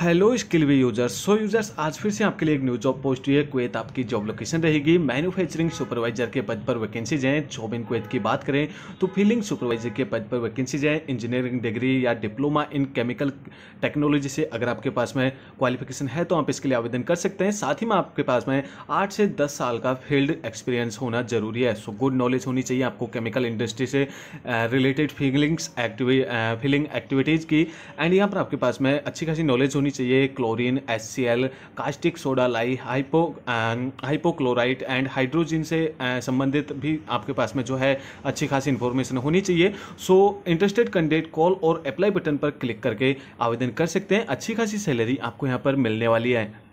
hello skill way users so users आज फिर से आपके लिए एक न्यू जॉब पोस्ट हुई है कुवैत आपकी जॉब लोकेशन रहेगी मैन्युफैक्चरिंग सुपरवाइजर के पद पर वैकेंसीज हैं जॉब इन कुवैत की बात करें तो फीलिंग सुपरवाइजर के पद पर वैकेंसीज हैं इंजीनियरिंग डिग्री या डिप्लोमा इन केमिकल टेक्नोलॉजी से अगर आपके पास में क्वालिफिकेशन है तो आप इसके लिए आवेदन कर सकते हैं साथ ही में आपके पास में आठ से दस साल का फील्ड एक्सपीरियंस होना जरूरी है सो गुड नॉलेज होनी चाहिए आपको केमिकल इंडस्ट्री से रिलेटेड फीलिंग्स एक्टिवी फीलिंग एक्टिविटीज़ की एंड यहाँ पर आपके पास में अच्छी खासी नॉलेज होनी होनी चाहिए chlorine H caustic soda lye hypo hypochlorite and hydrogen से संबंधित भी आपके पास में जो है अच्छी खासी इन्फॉर्मेशन होनी चाहिए सो इंटरेस्टेड कैंडिडेट कॉल और अप्लाई बटन पर क्लिक करके आवेदन कर सकते हैं अच्छी खासी सैलरी आपको यहाँ पर मिलने वाली है